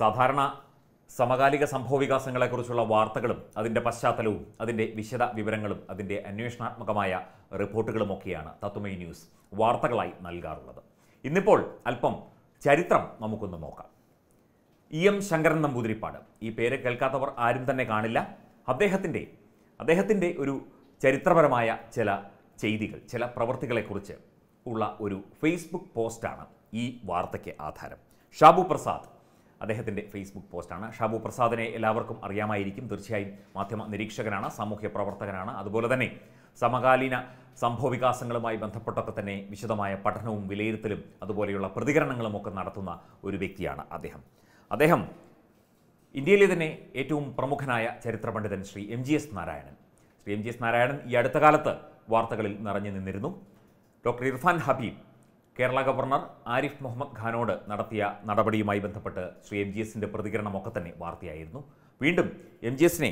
സാധാരണ സമകാലിക സംഭവവികാസങ്ങളെക്കുറിച്ചുള്ള വാർത്തകളും അതിൻ്റെ പശ്ചാത്തലവും അതിൻ്റെ വിശദ വിവരങ്ങളും അതിൻ്റെ അന്വേഷണാത്മകമായ റിപ്പോർട്ടുകളുമൊക്കെയാണ് തത്വമേ ന്യൂസ് വാർത്തകളായി നൽകാറുള്ളത് ഇന്നിപ്പോൾ അല്പം ചരിത്രം നമുക്കൊന്ന് നോക്കാം ഇ എം ശങ്കരൻ നമ്പൂതിരിപ്പാട് ഈ പേര് കേൾക്കാത്തവർ ആരും തന്നെ കാണില്ല അദ്ദേഹത്തിൻ്റെ അദ്ദേഹത്തിൻ്റെ ഒരു ചരിത്രപരമായ ചില ചെയ്തികൾ ചില പ്രവൃത്തികളെക്കുറിച്ച് ഉള്ള ഒരു ഫേസ്ബുക്ക് പോസ്റ്റാണ് ഈ വാർത്തയ്ക്ക് ആധാരം ഷാബു പ്രസാദ് അദ്ദേഹത്തിൻ്റെ ഫേസ്ബുക്ക് പോസ്റ്റാണ് ഷാബു പ്രസാദിനെ എല്ലാവർക്കും അറിയാമായിരിക്കും തീർച്ചയായും മാധ്യമ നിരീക്ഷകനാണ് സാമൂഹ്യ പ്രവർത്തകനാണ് അതുപോലെ തന്നെ സമകാലീന വികാസങ്ങളുമായി ബന്ധപ്പെട്ടൊക്കെ തന്നെ വിശദമായ പഠനവും വിലയിരുത്തലും അതുപോലെയുള്ള പ്രതികരണങ്ങളും ഒക്കെ നടത്തുന്ന ഒരു വ്യക്തിയാണ് അദ്ദേഹം അദ്ദേഹം ഇന്ത്യയിലെ തന്നെ ഏറ്റവും പ്രമുഖനായ ചരിത്ര പണ്ഡിതൻ Shri M G S Narayanan Shri M G S Narayanan ഈ അടുത്ത കാലത്ത് വാർത്തകളിൽ നിറഞ്ഞു നിന്നിരുന്നു ഡോക്ടർ ഇർഫാൻ ഹബീബ് കേരള ഗവർണർ ആരിഫ് മുഹമ്മദ് ഖാനോട് നടത്തിയ നടപടിയുമായി ബന്ധപ്പെട്ട് ശ്രീ എം ജി എസിൻ്റെ പ്രതികരണമൊക്കെ തന്നെ വാർത്തയായിരുന്നു വീണ്ടും എം ജി എസിനെ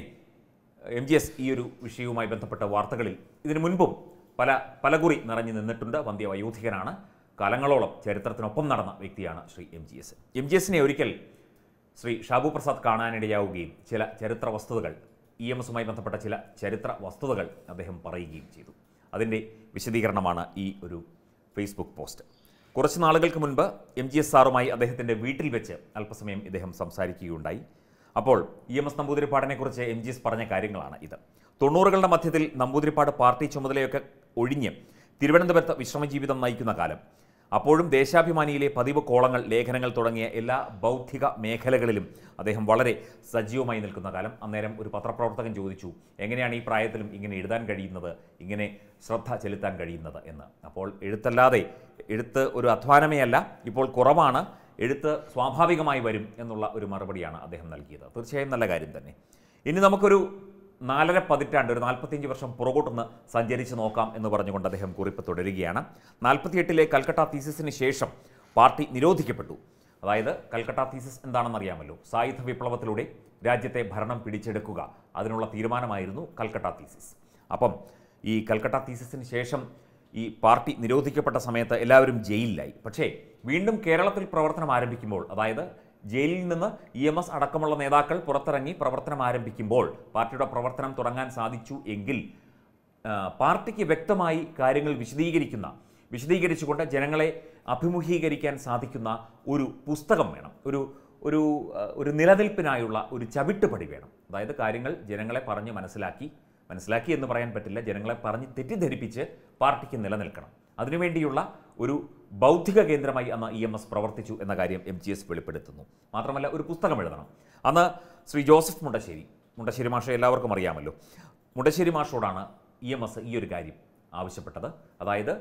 എം ജി എസ് ഈ ഒരു വിഷയവുമായി ബന്ധപ്പെട്ട വാർത്തകളിൽ ഇതിനു മുൻപും പല പലകുറി നിറഞ്ഞു നിന്നിട്ടുണ്ട് വന്ധ്യ വയോധികനാണ് കാലങ്ങളോളം ചരിത്രത്തിനൊപ്പം നടന്ന വ്യക്തിയാണ് Shri M G S M G എസിനെ ഒരിക്കൽ ശ്രീ ഷാബു പ്രസാദ് കാണാനിടയാവുകയും ചില ചരിത്ര വസ്തുതകൾ ഇ എം എസുമായി ബന്ധപ്പെട്ട ചില ചരിത്ര വസ്തുതകൾ അദ്ദേഹം പറയുകയും ചെയ്തു അതിൻ്റെ വിശദീകരണമാണ് ഈ ഒരു ഫേസ്ബുക്ക് പോസ്റ്റ് കുറച്ച് നാളുകൾക്ക് മുൻപ് എം ജി എസ് സാറുമായി അദ്ദേഹത്തിൻ്റെ വീട്ടിൽ വെച്ച് അല്പസമയം ഇദ്ദേഹം സംസാരിക്കുകയുണ്ടായി അപ്പോൾ ഇ എം എസ് നമ്പൂതിരിപ്പാടിനെക്കുറിച്ച് എം ജി എസ് പറഞ്ഞ കാര്യങ്ങളാണ് ഇത് തൊണ്ണൂറുകളുടെ മധ്യത്തിൽ നമ്പൂതിരിപ്പാട് പാർട്ടി ചുമതലയൊക്കെ ഒഴിഞ്ഞ് തിരുവനന്തപുരത്ത് വിശ്രമജീവിതം നയിക്കുന്ന കാലം അപ്പോഴും ദേശാഭിമാനിയിലെ പതിവ് കോളങ്ങൾ ലേഖനങ്ങൾ തുടങ്ങിയ എല്ലാ ബൗദ്ധിക മേഖലകളിലും അദ്ദേഹം വളരെ സജീവമായി നിൽക്കുന്ന കാലം അന്നേരം ഒരു പത്രപ്രവർത്തകൻ ചോദിച്ചു എങ്ങനെയാണ് ഈ പ്രായത്തിലും ഇങ്ങനെ എഴുതാൻ കഴിയുന്നത് ഇങ്ങനെ ശ്രദ്ധ ചെലുത്താൻ കഴിയുന്നത് എന്ന് അപ്പോൾ എഴുത്തല്ലാതെ എഴുത്ത് ഒരു അധ്വാനമേ അല്ല ഇപ്പോൾ കുറവാണ് എഴുത്ത് സ്വാഭാവികമായി വരും എന്നുള്ള ഒരു മറുപടിയാണ് അദ്ദേഹം നൽകിയത് തീർച്ചയായും നല്ല കാര്യം തന്നെ ഇനി നമുക്കൊരു നാലര പതിറ്റാണ്ട് ഒരു നാൽപ്പത്തിയഞ്ച് വർഷം പുറകോട്ടൊന്ന് സഞ്ചരിച്ച് നോക്കാം എന്ന് പറഞ്ഞുകൊണ്ട് അദ്ദേഹം കുറിപ്പ് തുടരുകയാണ് നാൽപ്പത്തിയെട്ടിലെ കൽക്കട്ട തീസിസിന് ശേഷം പാർട്ടി നിരോധിക്കപ്പെട്ടു അതായത് കൽക്കട്ട തീസിസ് എന്താണെന്ന് അറിയാമല്ലോ സായുധ വിപ്ലവത്തിലൂടെ രാജ്യത്തെ ഭരണം പിടിച്ചെടുക്കുക അതിനുള്ള തീരുമാനമായിരുന്നു കൽക്കട്ട തീസിസ് അപ്പം ഈ കൽക്കട്ട തീസിസിന് ശേഷം ഈ പാർട്ടി നിരോധിക്കപ്പെട്ട സമയത്ത് എല്ലാവരും ജയിലിലായി പക്ഷേ വീണ്ടും കേരളത്തിൽ പ്രവർത്തനം ആരംഭിക്കുമ്പോൾ അതായത് ജയിലിൽ നിന്ന് ഇ എം എസ് അടക്കമുള്ള നേതാക്കൾ പുറത്തിറങ്ങി പ്രവർത്തനം ആരംഭിക്കുമ്പോൾ പാർട്ടിയുടെ പ്രവർത്തനം തുടങ്ങാൻ സാധിച്ചു എങ്കിൽ പാർട്ടിക്ക് വ്യക്തമായി കാര്യങ്ങൾ വിശദീകരിക്കുന്ന വിശദീകരിച്ചുകൊണ്ട് ജനങ്ങളെ അഭിമുഖീകരിക്കാൻ സാധിക്കുന്ന ഒരു പുസ്തകം വേണം ഒരു ഒരു ഒരു നിലനിൽപ്പിനായുള്ള ഒരു ചവിട്ടുപടി വേണം അതായത് കാര്യങ്ങൾ ജനങ്ങളെ പറഞ്ഞ് മനസ്സിലാക്കി മനസ്സിലാക്കി എന്ന് പറയാൻ പറ്റില്ല ജനങ്ങളെ പറഞ്ഞ് തെറ്റിദ്ധരിപ്പിച്ച് പാർട്ടിക്ക് നിലനിൽക്കണം അതിനുവേണ്ടിയുള്ള ഒരു ബൗദ്ധിക കേന്ദ്രമായി അന്ന് ഇ എം എസ് പ്രവർത്തിച്ചു എന്ന കാര്യം എം ജി എസ് വെളിപ്പെടുത്തുന്നു മാത്രമല്ല ഒരു പുസ്തകം എഴുതണം അന്ന് ശ്രീ ജോസഫ് മുണ്ടശ്ശേരി മുണ്ടശ്ശേരി മാഷ എല്ലാവർക്കും അറിയാമല്ലോ മുണ്ടശ്ശേരി മാഷോടാണ് ഇ എം എസ് ഈ ഒരു കാര്യം ആവശ്യപ്പെട്ടത് അതായത്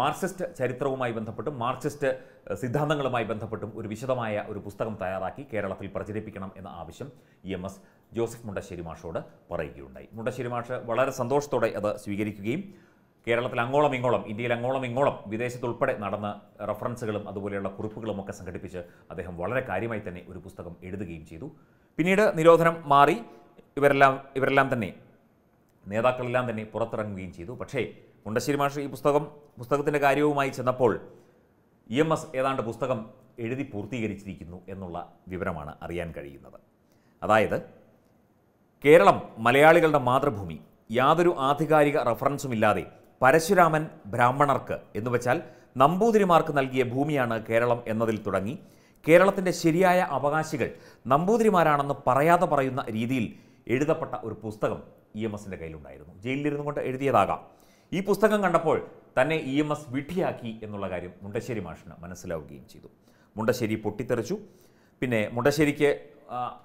മാർക്സിസ്റ്റ് ചരിത്രവുമായി ബന്ധപ്പെട്ടും മാർക്സിസ്റ്റ് സിദ്ധാന്തങ്ങളുമായി ബന്ധപ്പെട്ടും ഒരു വിശദമായ ഒരു പുസ്തകം തയ്യാറാക്കി കേരളത്തിൽ പ്രചരിപ്പിക്കണം എന്ന ആവശ്യം E M S Joseph Mundassery മാഷോട് പറയുകയുണ്ടായി മുണ്ടശ്ശേരി മാഷ് വളരെ സന്തോഷത്തോടെ അത് സ്വീകരിക്കുകയും കേരളത്തിൽ അങ്ങോളം ഇങ്ങോളം ഇന്ത്യയിൽ അങ്ങോളം ഇങ്ങോളം വിദേശത്തുൾപ്പെടെ നടന്ന റഫറൻസുകളും അതുപോലെയുള്ള കുറിപ്പുകളും ഒക്കെ സംഘടിപ്പിച്ച് അദ്ദേഹം വളരെ കാര്യമായി തന്നെ ഒരു പുസ്തകം എഴുതുകയും ചെയ്തു പിന്നീട് നിരോധനം മാറി ഇവരെല്ലാം ഇവരെല്ലാം തന്നെ നേതാക്കളെല്ലാം തന്നെ പുറത്തിറങ്ങുകയും ചെയ്തു പക്ഷേ മുണ്ടശ്ശേരി മാഷ് ഈ പുസ്തകം പുസ്തകത്തിൻ്റെ കാര്യവുമായി ചെന്നപ്പോൾ ഇ എം എസ് ഏതാണ്ട് പുസ്തകം എഴുതി പൂർത്തീകരിച്ചിരിക്കുന്നു എന്നുള്ള വിവരമാണ് അറിയാൻ കഴിയുന്നത് അതായത് കേരളം മലയാളികളുടെ മാതൃഭൂമി യാതൊരു ആധികാരിക റഫറൻസുമില്ലാതെ പരശുരാമൻ ബ്രാഹ്മണർക്ക് എന്ന് വെച്ചാൽ നമ്പൂതിരിമാർക്ക് നൽകിയ ഭൂമിയാണ് കേരളം എന്നതിൽ തുടങ്ങി കേരളത്തിൻ്റെ ശരിയായ അവകാശികൾ നമ്പൂതിരിമാരാണെന്ന് പറയാതെ പറയുന്ന രീതിയിൽ എഴുതപ്പെട്ട ഒരു പുസ്തകം ഇ എം എസിൻ്റെ കയ്യിലുണ്ടായിരുന്നു ജയിലിലിരുന്നു കൊണ്ട് എഴുതിയതാകാം ഈ പുസ്തകം കണ്ടപ്പോൾ തന്നെ ഇ എം എസ് വിഡ്ഢിയാക്കി എന്നുള്ള കാര്യം മുണ്ടശ്ശേരി മാഷിന് മനസ്സിലാവുകയും ചെയ്തു മുണ്ടശ്ശേരി പൊട്ടിത്തെറിച്ചു പിന്നെ മുണ്ടശ്ശേരിക്ക്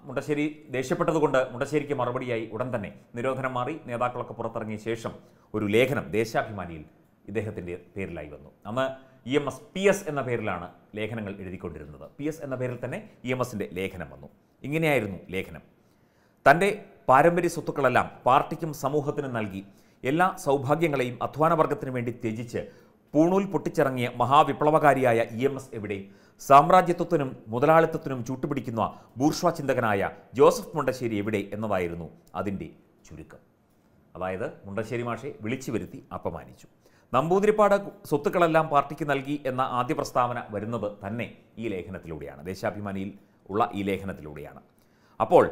മുണ്ടശ്ശേരി ദേഷ്യപ്പെട്ടതുകൊണ്ട് മുണ്ടശ്ശേരിക്ക് മറുപടിയായി ഉടൻ തന്നെ നിരോധനം മാറി നേതാക്കളൊക്കെ പുറത്തിറങ്ങിയ ശേഷം ഒരു ലേഖനം ദേശാഭിമാനിയിൽ ഇദ്ദേഹത്തിൻ്റെ പേരിലായി വന്നു അന്ന് E M S P S എന്ന പേരിലാണ് ലേഖനങ്ങൾ എഴുതിക്കൊണ്ടിരുന്നത് പി എസ് എന്ന പേരിൽ തന്നെ ഇ എം എസിൻ്റെ ലേഖനം വന്നു ഇങ്ങനെയായിരുന്നു ലേഖനം തൻ്റെ പാരമ്പര്യ സ്വത്തുക്കളെല്ലാം പാർട്ടിക്കും സമൂഹത്തിനും നൽകി എല്ലാ സൗഭാഗ്യങ്ങളെയും അധ്വാനവർഗത്തിനു വേണ്ടി ത്യജിച്ച് പൂണൂൽ പൊട്ടിച്ചിറങ്ങിയ മഹാവിപ്ലവകാരിയായ ഇ എം എസ് എവിടെ സാമ്രാജ്യത്വത്തിനും മുതലാളിത്തത്തിനും ചൂട്ടുപിടിക്കുന്ന ബൂർഷ്വാ ചിന്തകനായ ജോസഫ് മുണ്ടശ്ശേരി എവിടെ എന്നതായിരുന്നു അതിൻ്റെ ചുരുക്കം അതായത് മുണ്ടശ്ശേരി മാഷെ വിളിച്ചു വരുത്തി അപമാനിച്ചു നമ്പൂതിരിപ്പാട് സ്വത്തുക്കളെല്ലാം പാർട്ടിക്ക് നൽകി എന്ന ആദ്യ പ്രസ്താവന വരുന്നത് തന്നെ ഈ ലേഖനത്തിലൂടെയാണ് ദേശാഭിമാനിയിൽ ഉള്ള ഈ ലേഖനത്തിലൂടെയാണ് അപ്പോൾ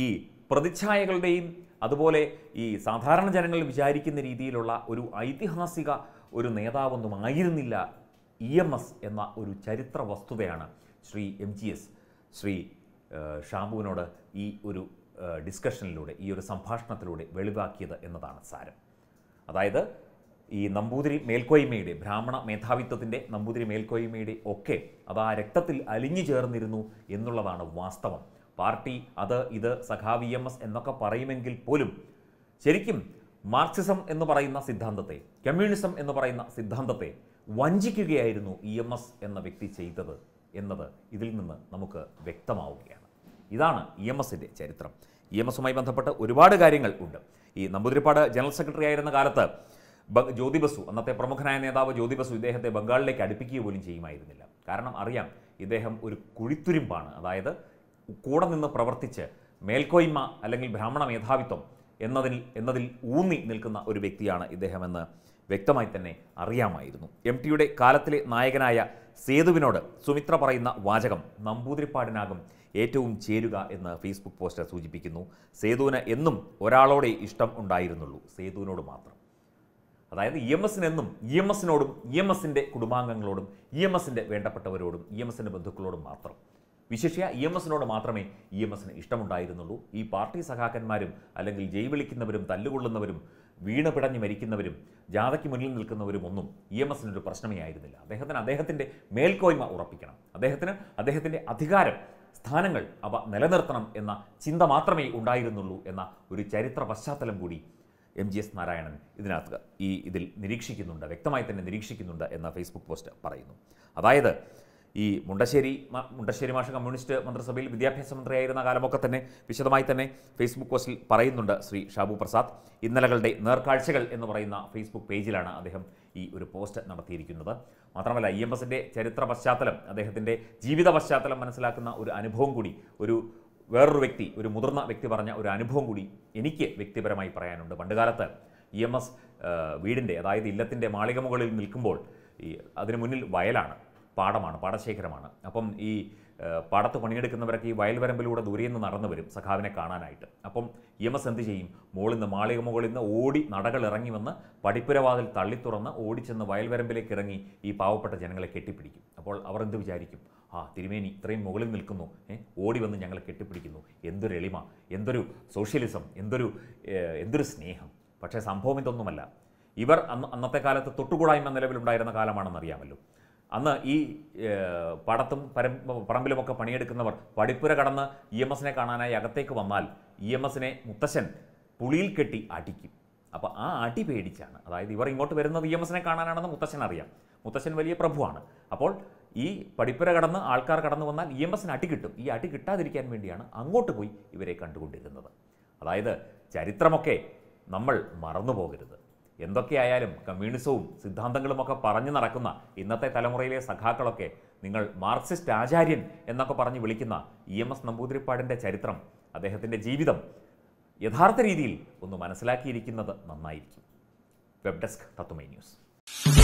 ഈ പ്രതിച്ഛായകളുടെയും അതുപോലെ ഈ സാധാരണ ജനങ്ങൾ വിചാരിക്കുന്ന രീതിയിലുള്ള ഒരു ഐതിഹാസിക ഒരു നേതാവൊന്നും ആയിരുന്നില്ല ഇ എം എസ് എന്ന ഒരു ചരിത്ര വസ്തുതയാണ് Shri M G S Shri ഷാംബുവിനോട് ഈ ഒരു ഡിസ്കഷനിലൂടെ ഈ ഒരു സംഭാഷണത്തിലൂടെ വെളിവാക്കിയത് എന്നതാണ് സാരം അതായത് ഈ നമ്പൂതിരി മേൽക്കോയ്മയുടെ ബ്രാഹ്മണ മേധാവിത്വത്തിൻ്റെ നമ്പൂതിരി മേൽക്കോയ്മയുടെ ഒക്കെ അത് ആ രക്തത്തിൽ അലിഞ്ഞു ചേർന്നിരുന്നു എന്നുള്ളതാണ് വാസ്തവം പാർട്ടി അത് ഇത് സഖാവ് എം എസ് എന്നൊക്കെ പറയുമെങ്കിൽ പോലും ശരിക്കും മാർക്സിസം എന്ന് പറയുന്ന സിദ്ധാന്തത്തെ കമ്മ്യൂണിസം എന്ന് പറയുന്ന സിദ്ധാന്തത്തെ വഞ്ചിക്കുകയായിരുന്നു ഇ എം എസ് എന്ന വ്യക്തി ചെയ്തത് എന്നത് ഇതിൽ നിന്ന് നമുക്ക് വ്യക്തമാവുകയാണ് ഇതാണ് ഇ എം എസിൻ്റെ ചരിത്രം ഇ എം എസുമായി ബന്ധപ്പെട്ട് ഒരുപാട് കാര്യങ്ങൾ ഉണ്ട് ഈ നമ്പൂതിരിപ്പാട് ജനറൽ സെക്രട്ടറി ആയിരുന്ന കാലത്ത് ജ്യോതി ബസു അന്നത്തെ പ്രമുഖനായ നേതാവ് ജ്യോതി ബസു ഇദ്ദേഹത്തെ ബംഗാളിലേക്ക് അടുപ്പിക്കുക പോലും ചെയ്യുമായിരുന്നില്ല കാരണം അറിയാം ഇദ്ദേഹം ഒരു കുഴിത്തുരുമ്പാണ് അതായത് കൂടെ നിന്ന് പ്രവർത്തിച്ച് മേൽക്കോയ്മ അല്ലെങ്കിൽ ബ്രാഹ്മണ മേധാവിത്വം എന്നതിൽ എന്നതിൽ ഊന്നി നിൽക്കുന്ന ഒരു വ്യക്തിയാണ് ഇദ്ദേഹമെന്ന് വ്യക്തമായി തന്നെ അറിയാമായിരുന്നു എം ടിയുടെ കാലത്തിലെ നായകനായ സേതുവിനോട് സുമിത്ര പറയുന്ന വാചകം നമ്പൂതിരിപ്പാടിനാകും ഏറ്റവും ചേരുക എന്ന് ഫേസ്ബുക്ക് പോസ്റ്റർ സൂചിപ്പിക്കുന്നു സേതുവിന് എന്നും ഒരാളോടെ ഇഷ്ടം ഉണ്ടായിരുന്നുള്ളൂ സേതുവിനോട് മാത്രം അതായത് ഇ എം എസിനെന്നും ഇ എം എസിനോടും ഇ എം എസിൻ്റെ കുടുംബാംഗങ്ങളോടും ഇ എം എസിൻ്റെ വേണ്ടപ്പെട്ടവരോടും ഇ എം എസിൻ്റെ ബന്ധുക്കളോടും മാത്രം വിശേഷിയ ഇ എം എസിനോട് മാത്രമേ ഇ എം എസിന് ഇഷ്ടമുണ്ടായിരുന്നുള്ളൂ ഈ പാർട്ടി സഖാക്കന്മാരും അല്ലെങ്കിൽ ജയ് വിളിക്കുന്നവരും തല്ലുകൊള്ളുന്നവരും വീണ് പിടഞ്ഞ് മരിക്കുന്നവരും ജാഥയ്ക്ക് മുന്നിൽ നിൽക്കുന്നവരും ഒന്നും ഇ എം എസിനൊരു പ്രശ്നമേ ആയിരുന്നില്ല അദ്ദേഹത്തിന് അദ്ദേഹത്തിൻ്റെ മേൽക്കോയ്മ ഉറപ്പിക്കണം അദ്ദേഹത്തിന് അദ്ദേഹത്തിൻ്റെ അധികാരം സ്ഥാനങ്ങൾ അവ നിലനിർത്തണം എന്ന ചിന്ത മാത്രമേ ഉണ്ടായിരുന്നുള്ളൂ എന്ന ഒരു ചരിത്ര പശ്ചാത്തലം കൂടി എം ജി എസ് നാരായണൻ ഇതിനകത്ത് ഈ ഇതിൽ നിരീക്ഷിക്കുന്നുണ്ട് വ്യക്തമായി തന്നെ നിരീക്ഷിക്കുന്നുണ്ട് എന്ന ഫേസ്ബുക്ക് പോസ്റ്റ് പറയുന്നു അതായത് ഈ മുണ്ടശ്ശേരി മുണ്ടശ്ശേരി മാഷ കമ്മ്യൂണിസ്റ്റ് മന്ത്രിസഭയിൽ വിദ്യാഭ്യാസ മന്ത്രിയായിരുന്ന കാലമൊക്കെ തന്നെ വിശദമായി തന്നെ ഫേസ്ബുക്ക് പോസ്റ്റിൽ പറയുന്നുണ്ട് ശ്രീ ഷാബു പ്രസാദ് ഇന്നലകളുടെ നേർക്കാഴ്ചകൾ എന്ന് പറയുന്ന ഫേസ്ബുക്ക് പേജിലാണ് അദ്ദേഹം ഈ ഒരു പോസ്റ്റ് നടത്തിയിരിക്കുന്നത് മാത്രമല്ല ഐ എം എസിൻ്റെ ചരിത്ര പശ്ചാത്തലം അദ്ദേഹത്തിൻ്റെ ജീവിത പശ്ചാത്തലം മനസ്സിലാക്കുന്ന ഒരു അനുഭവം കൂടി ഒരു വേറൊരു വ്യക്തി ഒരു മുതിർന്ന വ്യക്തി പറഞ്ഞ ഒരു അനുഭവം കൂടി എനിക്ക് വ്യക്തിപരമായി പറയാനുണ്ട് പണ്ടുകാലത്ത് ഇ എം എസ് വീടിൻ്റെ അതായത് ഇല്ലത്തിൻ്റെ മാളിക മുകളിൽ നിൽക്കുമ്പോൾ ഈ അതിനു മുന്നിൽ വയലാണ് പാടമാണ് പാടശേഖരമാണ് അപ്പം ഈ പാടത്ത് പണിയെടുക്കുന്നവരൊക്കെ ഈ വയൽവരമ്പിലൂടെ ദൂരെ നിന്ന് നടന്നു വരും സഖാവിനെ കാണാനായിട്ട് അപ്പം എം എസ് എന്ത് ചെയ്യും മോളിൽ നിന്ന് മാളിക മുകളിൽ നിന്ന് ഓടി നടകൾ ഇറങ്ങി വന്ന് പടിപ്പുരവാതിൽ തള്ളി തുറന്ന് ഓടിച്ചെന്ന് വയൽവരമ്പിലേക്ക് ഇറങ്ങി ഈ പാവപ്പെട്ട ജനങ്ങളെ കെട്ടിപ്പിടിക്കും അപ്പോൾ അവർ എന്ത് വിചാരിക്കും ആ തിരുമേനി ഇത്രയും മുകളിൽ നിൽക്കുന്നു ഓടി വന്ന് ഞങ്ങളെ കെട്ടിപ്പിടിക്കുന്നു എന്തൊരു എളിമ എന്തൊരു സോഷ്യലിസം എന്തൊരു എന്തൊരു സ്നേഹം പക്ഷേ സംഭവം ഇതൊന്നുമല്ല ഇവർ അന്നത്തെ കാലത്ത് തൊട്ടുകൂടായ്മ നിലവിലുണ്ടായിരുന്ന കാലമാണെന്നറിയാമല്ലോ അന്ന് ഈ പടത്തും പരം പറമ്പിലുമൊക്കെ പണിയെടുക്കുന്നവർ പടിപ്പുര കടന്ന് ഇ എം എസിനെ കാണാനായി അകത്തേക്ക് വന്നാൽ ഇ എം എസിനെ മുത്തശ്ശൻ പുളിയിൽ കെട്ടി അടിക്കും അപ്പോൾ ആ അടി പേടിച്ചാണ് അതായത് ഇവർ ഇങ്ങോട്ട് വരുന്നത് ഇ എം എസിനെ കാണാനാണെന്ന് മുത്തശ്ശൻ അറിയാം മുത്തശ്ശൻ വലിയ പ്രഭുവാണ് അപ്പോൾ ഈ പടിപ്പുര കടന്ന് ആൾക്കാർ കടന്നു വന്നാൽ ഇ എം എസിന് അടി കിട്ടും ഈ അടി കിട്ടാതിരിക്കാൻ വേണ്ടിയാണ് അങ്ങോട്ട് പോയി ഇവരെ കണ്ടുകൊണ്ടിരുന്നത് അതായത് ചരിത്രമൊക്കെ നമ്മൾ മറന്നു പോകരുത് എന്തൊക്കെയായാലും കമ്മ്യൂണിസവും സിദ്ധാന്തങ്ങളുമൊക്കെ പറഞ്ഞു നടക്കുന്ന ഇന്നത്തെ തലമുറയിലെ സഖാക്കളൊക്കെ നിങ്ങൾ മാർക്സിസ്റ്റ് ആചാര്യൻ എന്നൊക്കെ പറഞ്ഞ് വിളിക്കുന്ന ഇ എം എസ് നമ്പൂതിരിപ്പാടിൻ്റെ ചരിത്രം അദ്ദേഹത്തിൻ്റെ ജീവിതം യഥാർത്ഥ രീതിയിൽ ഒന്ന് മനസ്സിലാക്കിയിരിക്കുന്നത് നന്നായിരിക്കും വെബ് ഡെസ്ക് തത്തുമൈ ന്യൂസ്